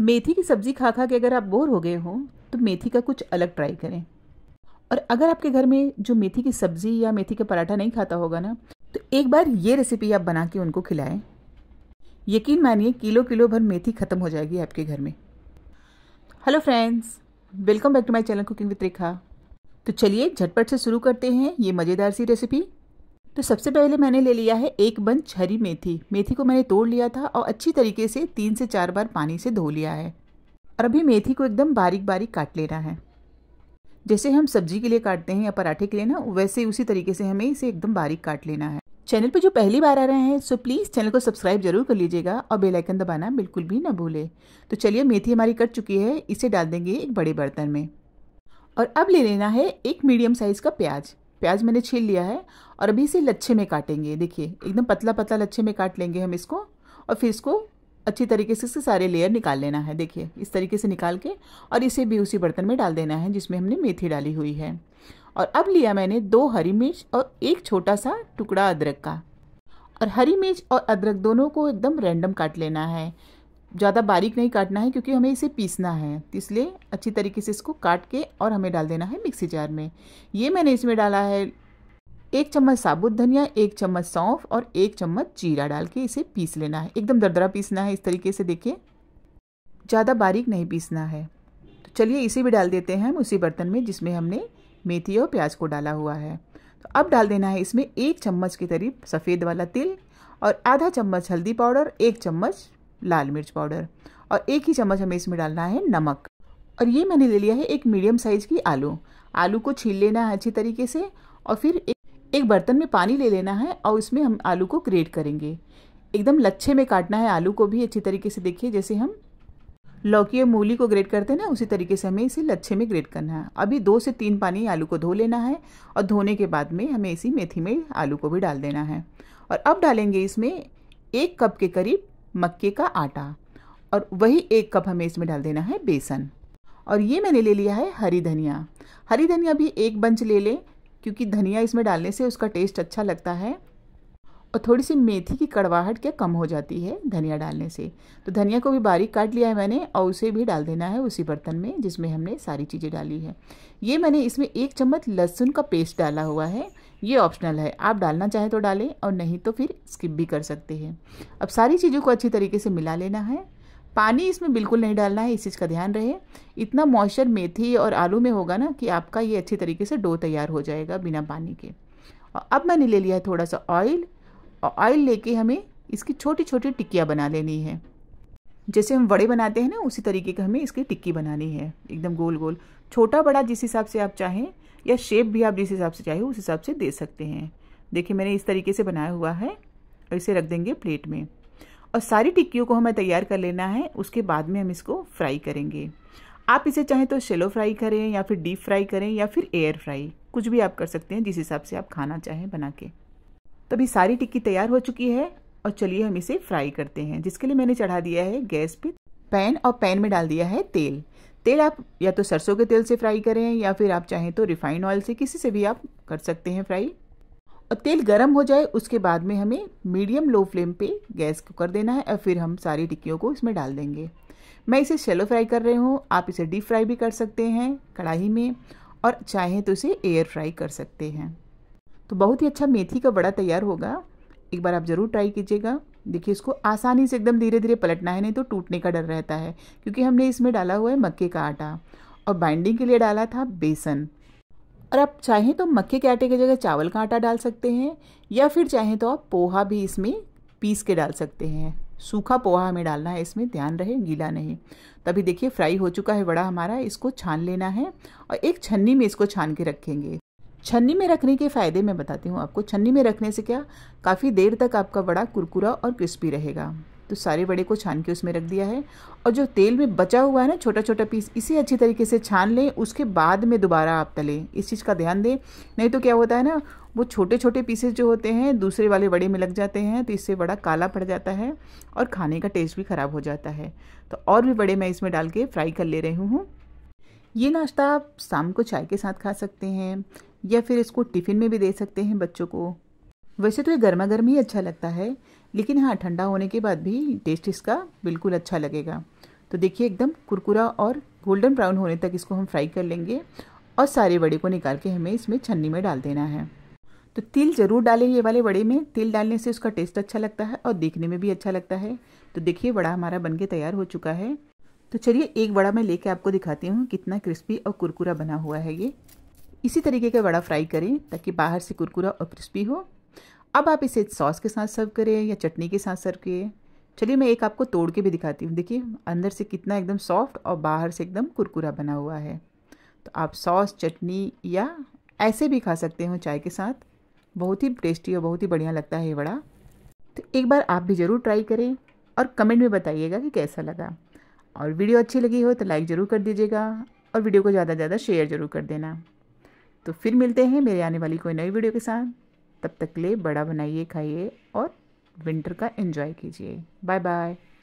मेथी की सब्ज़ी खा खा के अगर आप बोर हो गए हों तो मेथी का कुछ अलग ट्राई करें और अगर आपके घर में जो मेथी की सब्ज़ी या मेथी का पराठा नहीं खाता होगा ना तो एक बार ये रेसिपी आप बना के उनको खिलाएं यकीन मानिए किलो किलो भर मेथी ख़त्म हो जाएगी आपके घर में hello friends welcome back to my channel cooking with Rekha तो चलिए झटपट से शुरू करते हैं ये मज़ेदार सी रेसिपी तो सबसे पहले मैंने ले लिया है एक बंच हरी मेथी मेथी को मैंने तोड़ लिया था और अच्छी तरीके से तीन से चार बार पानी से धो लिया है और अभी मेथी को एकदम बारीक बारीक काट लेना है जैसे हम सब्जी के लिए काटते हैं या पराठे के लिए ना वैसे उसी तरीके से हमें इसे एकदम बारीक काट लेना है चैनल पर जो पहली बार आ रहे हैं सो प्लीज़ चैनल को सब्सक्राइब जरूर कर लीजिएगा और बेल आइकन दबाना बिल्कुल भी ना भूले तो चलिए मेथी हमारी कट चुकी है इसे डाल देंगे एक बड़े बर्तन में और अब ले लेना है एक मीडियम साइज़ का प्याज प्याज मैंने छील लिया है और अभी इसे लच्छे में काटेंगे देखिए एकदम पतला पतला लच्छे में काट लेंगे हम इसको और फिर इसको अच्छी तरीके से इसके सारे लेयर निकाल लेना है देखिए इस तरीके से निकाल के और इसे भी उसी बर्तन में डाल देना है जिसमें हमने मेथी डाली हुई है और अब लिया मैंने दो हरी मिर्च और एक छोटा सा टुकड़ा अदरक का और हरी मिर्च और अदरक दोनों को एकदम रैंडम काट लेना है ज़्यादा बारीक नहीं काटना है क्योंकि हमें इसे पीसना है इसलिए अच्छी तरीके से इसको काट के और हमें डाल देना है मिक्सी जार में ये मैंने इसमें डाला है एक चम्मच साबुत धनिया एक चम्मच सौंफ और एक चम्मच जीरा डाल के इसे पीस लेना है एकदम दरदरा पीसना है इस तरीके से देखिए ज़्यादा बारीक नहीं पीसना है तो चलिए इसे भी डाल देते हैं हम उसी बर्तन में जिसमें हमने मेथी और प्याज को डाला हुआ है तो अब डाल देना है इसमें एक चम्मच के करीब सफ़ेद वाला तिल और आधा चम्मच हल्दी पाउडर एक चम्मच लाल मिर्च पाउडर और एक ही चम्मच हमें इसमें डालना है नमक और ये मैंने ले लिया है एक मीडियम साइज़ की आलू आलू को छील लेना है अच्छी तरीके से और फिर एक, एक बर्तन में पानी ले लेना है और उसमें हम आलू को ग्रेट करेंगे एकदम लच्छे में काटना है आलू को भी अच्छी तरीके से देखिए जैसे हम लौकी और मूली को ग्रेट करते हैं ना उसी तरीके से हमें इसे लच्छे में ग्रेट करना है अभी दो से तीन पानी आलू को धो लेना है और धोने के बाद में हमें इसी मेथी में आलू को भी डाल देना है और अब डालेंगे इसमें एक कप के करीब मक्के का आटा और वही एक कप हमें इसमें डाल देना है बेसन और ये मैंने ले लिया है हरी धनिया हरी धनिया भी एक बंच ले लें क्योंकि धनिया इसमें डालने से उसका टेस्ट अच्छा लगता है और थोड़ी सी मेथी की कड़वाहट क्या कम हो जाती है धनिया डालने से तो धनिया को भी बारीक काट लिया है मैंने और उसे भी डाल देना है उसी बर्तन में जिसमें हमने सारी चीज़ें डाली है ये मैंने इसमें एक चम्मच लहसुन का पेस्ट डाला हुआ है ये ऑप्शनल है आप डालना चाहें तो डालें और नहीं तो फिर स्किप भी कर सकते हैं अब सारी चीज़ों को अच्छी तरीके से मिला लेना है पानी इसमें बिल्कुल नहीं डालना है इस चीज़ का ध्यान रहे इतना मॉइस्चर मेथी और आलू में होगा ना कि आपका ये अच्छी तरीके से डो तैयार हो जाएगा बिना पानी के और अब मैंने ले लिया है थोड़ा सा ऑयल और ऑयल लेके हमें इसकी छोटी छोटी टिक्कियाँ बना लेनी है जैसे हम वड़े बनाते हैं ना उसी तरीके का हमें इसकी टिक्की बनानी है एकदम गोल गोल छोटा बड़ा जिस हिसाब से आप चाहें या शेप भी आप जिस हिसाब से चाहें उस हिसाब से दे सकते हैं देखिए मैंने इस तरीके से बनाया हुआ है और इसे रख देंगे प्लेट में और सारी टिक्कियों को हमें तैयार कर लेना है उसके बाद में हम इसको फ्राई करेंगे आप इसे चाहें तो शेलो फ्राई करें या फिर डीप फ्राई करें या फिर एयर फ्राई कुछ भी आप कर सकते हैं जिस हिसाब से आप खाना चाहें बना के तभी सारी टिक्की तैयार हो चुकी है और चलिए हम इसे फ्राई करते हैं जिसके लिए मैंने चढ़ा दिया है गैस पे पैन और पैन में डाल दिया है तेल तेल आप या तो सरसों के तेल से फ्राई करें या फिर आप चाहें तो रिफाइंड ऑयल से किसी से भी आप कर सकते हैं फ्राई और तेल गर्म हो जाए उसके बाद में हमें मीडियम लो फ्लेम पे गैस को कर देना है और फिर हम सारी टिक्कियों को इसमें डाल देंगे मैं इसे शेलो फ्राई कर रही हूँ आप इसे डीप फ्राई भी कर सकते हैं कढ़ाई में और चाहें तो इसे एयर फ्राई कर सकते हैं तो बहुत ही अच्छा मेथी का बड़ा तैयार होगा एक बार आप ज़रूर ट्राई कीजिएगा देखिए इसको आसानी से एकदम धीरे धीरे पलटना है नहीं तो टूटने का डर रहता है क्योंकि हमने इसमें डाला हुआ है मक्के का आटा और बाइंडिंग के लिए डाला था बेसन और आप चाहें तो मक्के के आटे की जगह चावल का आटा डाल सकते हैं या फिर चाहें तो आप पोहा भी इसमें पीस के डाल सकते हैं सूखा पोहा हमें डालना है इसमें ध्यान रहे गीला नहीं तभी देखिए फ्राई हो चुका है बड़ा हमारा इसको छान लेना है और एक छन्नी में इसको छान के रखेंगे छन्नी में रखने के फ़ायदे मैं बताती हूँ आपको छन्नी में रखने से क्या काफ़ी देर तक आपका वड़ा कुरकुरा और क्रिस्पी रहेगा तो सारे वड़े को छान के उसमें रख दिया है और जो तेल में बचा हुआ है ना छोटा छोटा पीस इसे अच्छी तरीके से छान लें उसके बाद में दोबारा आप तलें इस चीज़ का ध्यान दें नहीं तो क्या होता है ना वो छोटे छोटे पीसेस जो होते हैं दूसरे वाले वड़े में लग जाते हैं तो इससे बड़ा काला पड़ जाता है और खाने का टेस्ट भी ख़राब हो जाता है तो और भी बड़े मैं इसमें डाल के फ्राई कर ले रही हूँ ये नाश्ता आप शाम को चाय के साथ खा सकते हैं या फिर इसको टिफ़िन में भी दे सकते हैं बच्चों को वैसे तो ये गर्मा गर्म ही अच्छा लगता है लेकिन हाँ ठंडा होने के बाद भी टेस्ट इसका बिल्कुल अच्छा लगेगा तो देखिए एकदम कुरकुरा और गोल्डन ब्राउन होने तक इसको हम फ्राई कर लेंगे और सारे वड़े को निकाल के हमें इसमें छन्नी में डाल देना है तो तिल ज़रूर डालें ये वाले वड़े में तिल डालने से उसका टेस्ट अच्छा लगता है और देखने में भी अच्छा लगता है तो देखिए वड़ा हमारा बन के तैयार हो चुका है तो चलिए एक वड़ा मैं लेके आपको दिखाती हूँ कितना क्रिस्पी और कुरकुरा बना हुआ है ये इसी तरीके का वड़ा फ्राई करें ताकि बाहर से कुरकुरा और क्रिस्पी हो अब आप इसे सॉस के साथ सर्व करें या चटनी के साथ सर्व करें चलिए मैं एक आपको तोड़ के भी दिखाती हूँ देखिए अंदर से कितना एकदम सॉफ्ट और बाहर से एकदम कुरकुरा बना हुआ है तो आप सॉस चटनी या ऐसे भी खा सकते हो चाय के साथ बहुत ही टेस्टी और बहुत ही बढ़िया लगता है ये वड़ा तो एक बार आप भी ज़रूर ट्राई करें और कमेंट में बताइएगा कि कैसा लगा और वीडियो अच्छी लगी हो तो लाइक ज़रूर कर दीजिएगा और वीडियो को ज़्यादा से ज़्यादा शेयर ज़रूर कर देना तो फिर मिलते हैं मेरे आने वाली कोई नई वीडियो के साथ तब तक ले बड़ा बनाइए खाइए और विंटर का एंजॉय कीजिए बाय बाय